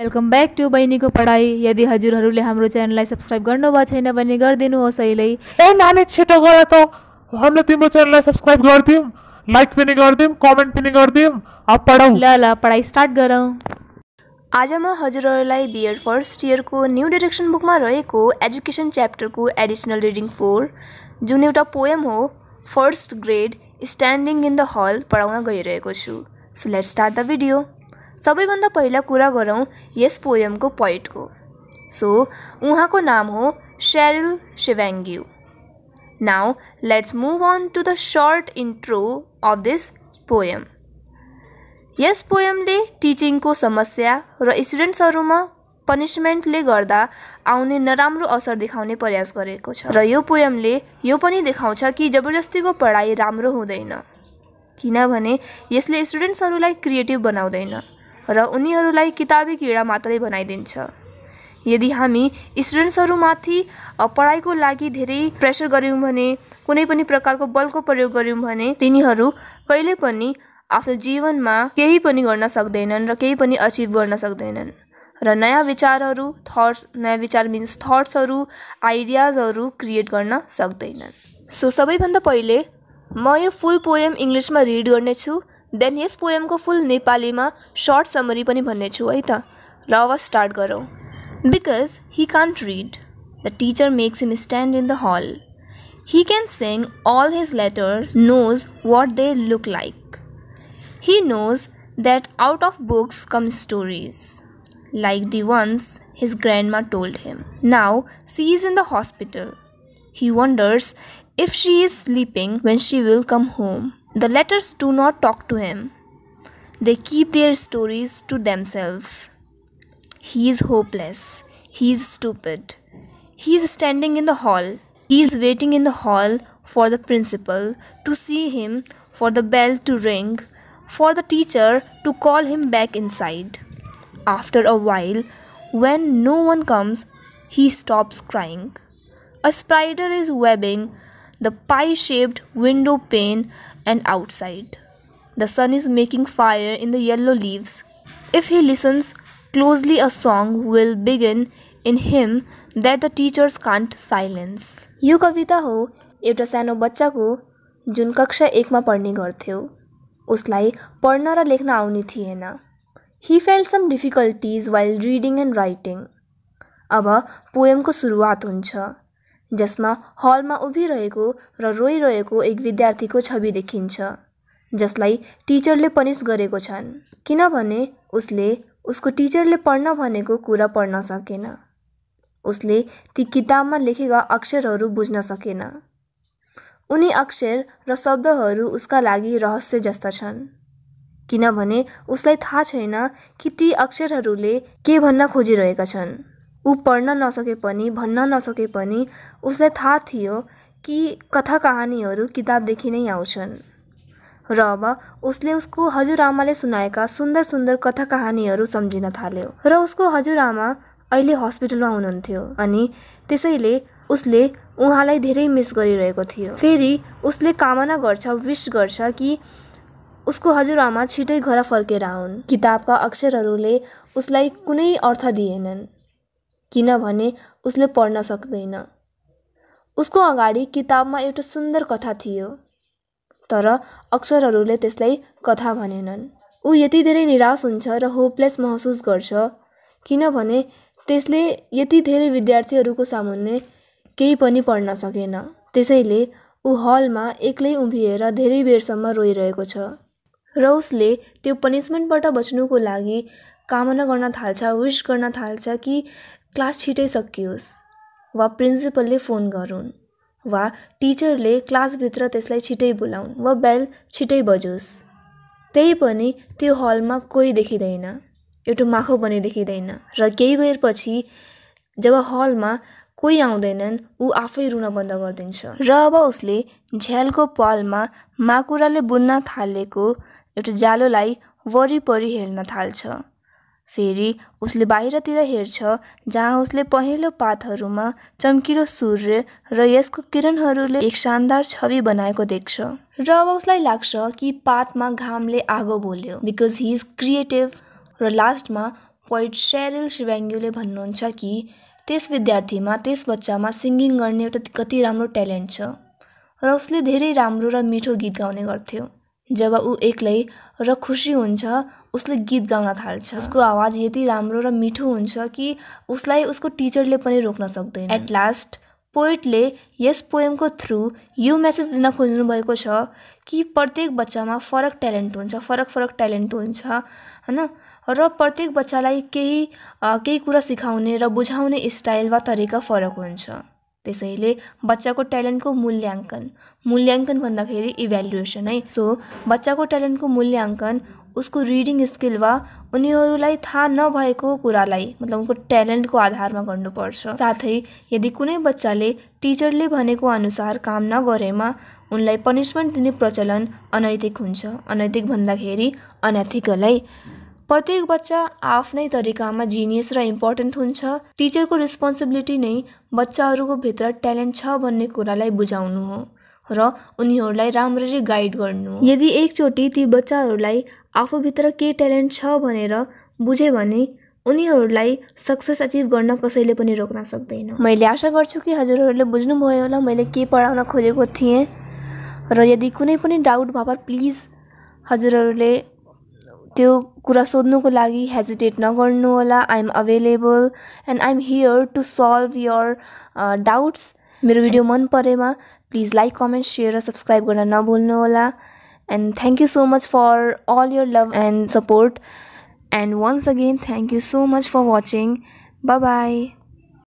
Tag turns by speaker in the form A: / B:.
A: Welcome back to बहिनीको पढाइ यदि हजुरहरूले हाम्रो च्यानललाई सब्सक्राइब गर्नुभएको छैन भने गरिदिनुहोस् अहिले ए नानी छिटो गर त हामीले तिम्रो च्यानललाई सब्सक्राइब गरिदिउँ लाइक पनि गरिदिउँ कमेन्ट पनि गरिदिउँ अब पढौँ ल ल पढाइ स्टार्ट गरौँ आज म हजुरहरूलाई बिएड फर्स्ट इयरको न्यू डिरेक्सन बुकमा रहेको एजुकेसन च्याप्टरको एडिसनल रिडिङ फोर जुन एउटा पोएम हो first grade standing in the hall पढाउन गइरहेको छु so let start the video सबैभन्दा पहिला कुरा गरौँ यस पोयमको पोइटको सो उहाँको नाम हो सेरिल शिवाङ्ग्यु now let's move on to the short intro of this poem यस पोयमले टिचिङको समस्या र स्टुडेन्ट्सहरूमा पनिसमेन्टले गर्दा आउने नराम्रो असर देखाउने प्रयास गरेको छ र यो पोयमले यो पनि देखाउँछ कि जबरजस्तीको पढाइ राम्रो हुँदैन किनभने यसले स्टुडेन्ट्सहरूलाई क्रिएटिभ बनाउँदैन र उनीहरूलाई किताबी किडा मात्रै बनाइदिन्छ यदि हामी स्टुडेन्ट्सहरूमाथि पढाइको लागि धेरै प्रेसर गऱ्यौँ भने कुनै पनि प्रकारको बलको प्रयोग गऱ्यौँ भने तिनीहरू कहिले पनि आफ्नो जीवनमा केही पनि गर्न सक्दैनन् र केही पनि अचिभ गर्न सक्दैनन् र नयाँ विचारहरू थट्स नयाँ विचार मिन्स थट्सहरू आइडियाजहरू क्रिएट गर्न सक्दैनन् सो सबैभन्दा पहिले म यो फुल पोएम इङ्ग्लिसमा रिड गर्नेछु देन यस पोएमको फुल नेपालीमा सर्ट समरी पनि भन्ने छु है त ल अब स्टार्ट गरौँ because he can't read the teacher makes him stand in the hall he can sing all his letters knows what they look like he knows that out of books come stories like the ones his grandma told him now she is in the hospital he wonders if she is sleeping when she will come home the letters do not talk to him. They keep their stories to themselves. He is hopeless. He is stupid. He is standing in the hall. He is waiting in the hall for the principal to see him, for the bell to ring, for the teacher to call him back inside. After a while, when no one comes, he stops crying. A spider is webbing the pie shaped window pane and outside. The sun is making fire in the yellow leaves. If he listens closely, a song will begin in him that the teachers can't silence. यो कविता हो एउटा सानो बच्चाको जुन कक्षा एकमा पढ्ने गर्थ्यो उसलाई पढ्न र लेख्न आउने थिएन he fell some difficulties while reading and writing अब पोएमको सुरुवात हुन्छ जसमा हलमा उभिरहेको र रोइरहेको एक विद्यार्थीको छवि देखिन्छ जसलाई टिचरले पनिस गरेको छन् किनभने उसले उसको टिचरले पढ्न भनेको कुरा पढ्न सकेन उसले ती किताबमा लेखेका अक्षरहरू बुझ्न सकेन उनी अक्षर र शब्दहरू उसका लागि रहस्य जस्ता छन् किनभने उसलाई थाहा छैन कि ती अक्षरहरूले के भन्न खोजिरहेका छन् ऊ पढ्न नसके पनि भन्न नसके पनि उसलाई थाहा थियो कि कथा कहानीहरू किताबदेखि नै आउँछन् र अब उसले उसको हजुरआमाले सुनाएका सुन्दर सुन्दर कथा कहानीहरू सम्झिन थाल्यो र उसको हजुरआमा अहिले हस्पिटलमा हुनुहुन्थ्यो अनि त्यसैले उसले उहाँलाई धेरै मिस गरिरहेको थियो फेरि उसले कामना गर्छ विस गर्छ कि उसको हजुरआमा छिटै घर फर्केर आउन् किताबका अक्षरहरूले उसलाई कुनै अर्थ दिएनन् किनभने उसले पढ्न सक्दैन उसको अगाडि किताबमा एउटा सुन्दर कथा थियो तर अक्षरहरूले त्यसलाई कथा भनेनन् ऊ यति धेरै निराश हुन्छ र होपलेस महसुस गर्छ किनभने त्यसले यति धेरै विद्यार्थीहरूको सामुन्ने केही पनि पढ्न सकेन त्यसैले ऊ हलमा एक्लै उभिएर धेरै बेरसम्म रोइरहेको छ र उसले त्यो पनिसमेन्टबाट बच्नुको लागि कामना गर्न थाल्छ विस गर्न थाल्छ कि क्लास छिटै सकियोस् वा प्रिन्सिपलले फोन गरून् वा टिचरले क्लासभित्र त्यसलाई छिटै बोलाउन् वा बेल छिटै बजोस् त्यही पनि त्यो हलमा कोही देखिँदैन एउटा माखो पनि देखिँदैन र केही बेरपछि जब हलमा कोही आउँदैनन् ऊ आफै रुन बन्द गरिदिन्छ र अब उसले झ्यालको पालमा माकुराले बुन्न थालेको एउटा जालोलाई वरिपरि हेर्न थाल्छ फेरि उसले बाहिरतिर हेर्छ जहाँ उसले पहेँलो पातहरूमा चम्किलो सूर्य र यसको किरणहरूले एक शानदार छवि बनाएको देख्छ र अब उसलाई लाग्छ कि पातमा घामले आगो बोल्यो बिकज हि इज क्रिएटिभ र लास्टमा पोइट सेरिल शिवाङ्गीले भन्नुहुन्छ कि त्यस विद्यार्थीमा त्यस बच्चामा सिङ्गिङ गर्ने एउटा कति राम्रो ट्यालेन्ट छ र उसले धेरै राम्रो र मिठो गीत गाउने गर्थ्यो जब ऊ एक्लै र खुसी हुन्छ उसले गीत गाउन थाल्छ उसको आवाज यति राम्रो र मिठो हुन्छ कि उसलाई उसको टिचरले पनि रोक्न सक्दैन एट लास्ट पोइटले यस पोएमको थ्रु यो मेसेज दिन खोज्नुभएको छ कि प्रत्येक बच्चामा फरक ट्यालेन्ट हुन्छ फरक फरक ट्यालेन्ट हुन्छ होइन र प्रत्येक बच्चालाई केही केही कुरा सिकाउने र बुझाउने स्टाइल वा तरिका फरक हुन्छ त्यसैले बच्चाको ट्यालेन्टको मूल्याङ्कन मूल्याङ्कन भन्दाखेरि इभ्यालुएसन है सो बच्चाको ट्यालेन्टको मूल्याङ्कन उसको रिडिङ स्किल वा उनीहरूलाई थाहा नभएको कुरालाई मतलब उनको ट्यालेन्टको आधारमा गर्नुपर्छ साथै यदि कुनै बच्चाले टिचरले भनेको अनुसार काम नगरेमा उनलाई पनिसमेन्ट दिने प्रचलन अनैतिक हुन्छ अनैतिक भन्दाखेरि अनैतिकलाई प्रत्येक बच्चा आफ्नै तरिकामा जिनियस र इम्पोर्टेन्ट हुन्छ टिचरको रेस्पोन्सिबिलिटी नै बच्चाहरूको भित्र ट्यालेन्ट छ भन्ने कुरालाई बुझाउनु हो र उनीहरूलाई राम्ररी गाइड गर्नु यदि एकचोटि ती बच्चाहरूलाई आफूभित्र के ट्यालेन्ट छ भनेर बुझ्यो भने उनीहरूलाई सक्सेस अचिभ गर्न कसैले पनि रोक्न सक्दैन मैले आशा गर्छु कि हजुरहरूले बुझ्नुभयो होला मैले के पढाउन खोजेको थिएँ र यदि कुनै पनि डाउट भए प्लिज हजुरहरूले त्यो कुरा सोध्नुको लागि हेजिटेट नगर्नुहोला I am available and I am here to solve your doubts मेरो भिडियो मन परेमा प्लिज लाइक कमेन्ट सेयर र सब्सक्राइब गर्न नभुल्नुहोला and thank you so much for all your love and support and once again thank you so much for watching bye by